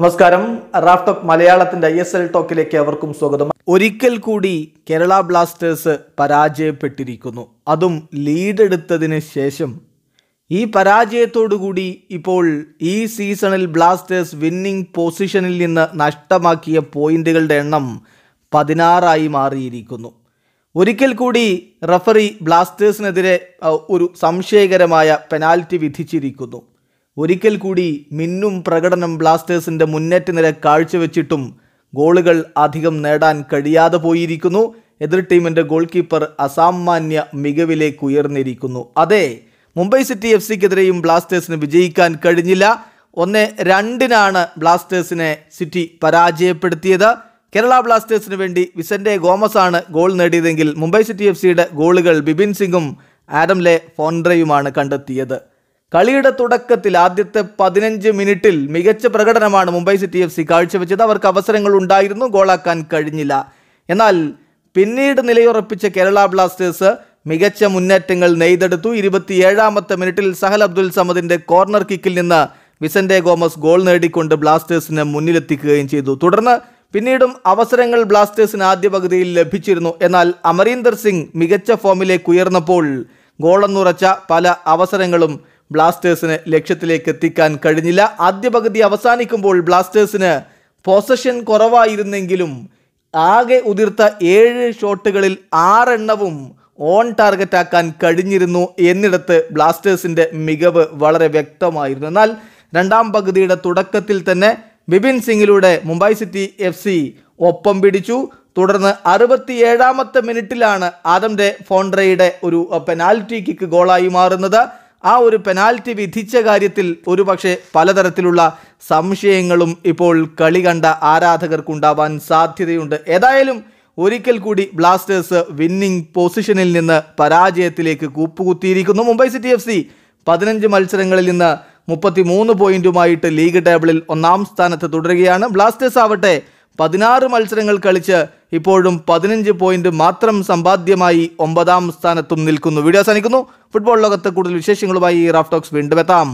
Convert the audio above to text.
നമസ്കാരം റാഫ് മലയാളത്തിന്റെ I S L ടോക്കിലേക്ക് അവർക്കും സ്വാഗതം ഒരിക്കൽ കൂടി കേരള ബ്ലാസ്റ്റേഴ്സ് പരാജയപ്പെട്ടിരിക്കുന്നു അതും ലീഡ് എടുത്തതിന് ശേഷം ഈ പരാജയത്തോടുകൂടി ഇപ്പോൾ ഈ സീസണിൽ ബ്ലാസ്റ്റേഴ്സ് വിന്നിംഗ് പൊസിഷനിൽ നിന്ന് നഷ്ടമാക്കിയ പോയിന്റുകളുടെ എണ്ണം പതിനാറായി മാറിയിരിക്കുന്നു ഒരിക്കൽ കൂടി റഫറി ബ്ലാസ്റ്റേഴ്സിനെതിരെ ഒരു സംശയകരമായ പെനാൽറ്റി വിധിച്ചിരിക്കുന്നു ഒരിക്കൽ കൂടി മിന്നും പ്രകടനം ബ്ലാസ്റ്റേഴ്സിന്റെ മുന്നേറ്റ നിര കാഴ്ചവെച്ചിട്ടും ഗോളുകൾ അധികം നേടാൻ കഴിയാതെ പോയിരിക്കുന്നു എതിർ ടീമിന്റെ ഗോൾ കീപ്പർ അസാമാന്യ മികവിലേക്ക് ഉയർന്നിരിക്കുന്നു അതെ മുംബൈ സിറ്റി എഫ് സിക്കെതിരെയും ബ്ലാസ്റ്റേഴ്സിന് വിജയിക്കാൻ കഴിഞ്ഞില്ല ഒന്ന് രണ്ടിനാണ് ബ്ലാസ്റ്റേഴ്സിനെ സിറ്റി പരാജയപ്പെടുത്തിയത് കേരള ബ്ലാസ്റ്റേഴ്സിന് വേണ്ടി വിസന്റെ ഗോമസ് ആണ് ഗോൾ നേടിയതെങ്കിൽ മുംബൈ സിറ്റി എഫ് സിയുടെ ഗോളുകൾ ബിബിൻ സിംഗും ആഡംലെ ഫോൺഡ്രയുമാണ് കണ്ടെത്തിയത് കളിയുടെ തുടക്കത്തിൽ ആദ്യത്തെ പതിനഞ്ച് മിനിറ്റിൽ മികച്ച പ്രകടനമാണ് മുംബൈ സിറ്റി എഫ് സി കാഴ്ചവെച്ചത് അവർക്ക് അവസരങ്ങൾ ഉണ്ടായിരുന്നു ഗോളാക്കാൻ കഴിഞ്ഞില്ല എന്നാൽ പിന്നീട് നിലയുറപ്പിച്ച കേരള ബ്ലാസ്റ്റേഴ്സ് മികച്ച മുന്നേറ്റങ്ങൾ നെയ്തെടുത്തു ഇരുപത്തിയേഴാമത്തെ മിനിറ്റിൽ സഹൽ അബ്ദുൽ സമദിന്റെ കോർണർ കിക്കിൽ നിന്ന് വിസന്റെ ഗോമസ് ഗോൾ നേടിക്കൊണ്ട് ബ്ലാസ്റ്റേഴ്സിന് മുന്നിലെത്തിക്കുകയും ചെയ്തു തുടർന്ന് പിന്നീടും അവസരങ്ങൾ ബ്ലാസ്റ്റേഴ്സിന് ആദ്യ പകുതിയിൽ ലഭിച്ചിരുന്നു എന്നാൽ അമരീന്ദർ സിംഗ് മികച്ച ഫോമിലേക്ക് ഉയർന്നപ്പോൾ ഗോളെന്നുറച്ച പല അവസരങ്ങളും ബ്ലാസ്റ്റേഴ്സിന് ലക്ഷ്യത്തിലേക്ക് എത്തിക്കാൻ കഴിഞ്ഞില്ല ആദ്യ പകുതി അവസാനിക്കുമ്പോൾ ബ്ലാസ്റ്റേഴ്സിന് പൊസഷൻ കുറവായിരുന്നെങ്കിലും ആകെ ഉതിർത്ത ഏഴ് ഷോട്ടുകളിൽ ആറെണ്ണവും ഓൺ ടാർഗറ്റ് ആക്കാൻ കഴിഞ്ഞിരുന്നു എന്നിടത്ത് ബ്ലാസ്റ്റേഴ്സിൻ്റെ മികവ് വളരെ വ്യക്തമായിരുന്നു എന്നാൽ രണ്ടാം പകുതിയുടെ തുടക്കത്തിൽ തന്നെ ബിപിൻ സിംഗിലൂടെ മുംബൈ സിറ്റി എഫ് സി ഒപ്പം പിടിച്ചു തുടർന്ന് അറുപത്തിയേഴാമത്തെ മിനിറ്റിലാണ് ആദം ഡെ ഫോൺഡ്രയുടെ ഒരു പെനാൽറ്റി കിക്ക് ഗോളായി മാറുന്നത് ആ ഒരു പെനാൽറ്റി വിധിച്ച കാര്യത്തിൽ ഒരുപക്ഷെ പലതരത്തിലുള്ള സംശയങ്ങളും ഇപ്പോൾ കളി കണ്ട ആരാധകർക്കുണ്ടാവാൻ സാധ്യതയുണ്ട് ഏതായാലും ഒരിക്കൽ കൂടി ബ്ലാസ്റ്റേഴ്സ് വിന്നിംഗ് പൊസിഷനിൽ നിന്ന് പരാജയത്തിലേക്ക് കൂപ്പുകുത്തിയിരിക്കുന്നു മുംബൈ സിറ്റി എഫ് സി പതിനഞ്ച് മത്സരങ്ങളിൽ നിന്ന് മൂന്ന് പോയിന്റുമായിട്ട് ലീഗ് ടേബിളിൽ ഒന്നാം സ്ഥാനത്ത് തുടരുകയാണ് ബ്ലാസ്റ്റേഴ്സ് ആവട്ടെ പതിനാറ് മത്സരങ്ങൾ കളിച്ച് ഇപ്പോഴും പതിനഞ്ച് പോയിന്റ് മാത്രം സമ്പാദ്യമായി ഒമ്പതാം സ്ഥാനത്തും നിൽക്കുന്നു വീഡിയോ അവസാനിക്കുന്നു ഫുട്ബോൾ ലോകത്ത് കൂടുതൽ വിശേഷങ്ങളുമായി റാഫ്റ്റോക്സ് വീണ്ടും എത്താം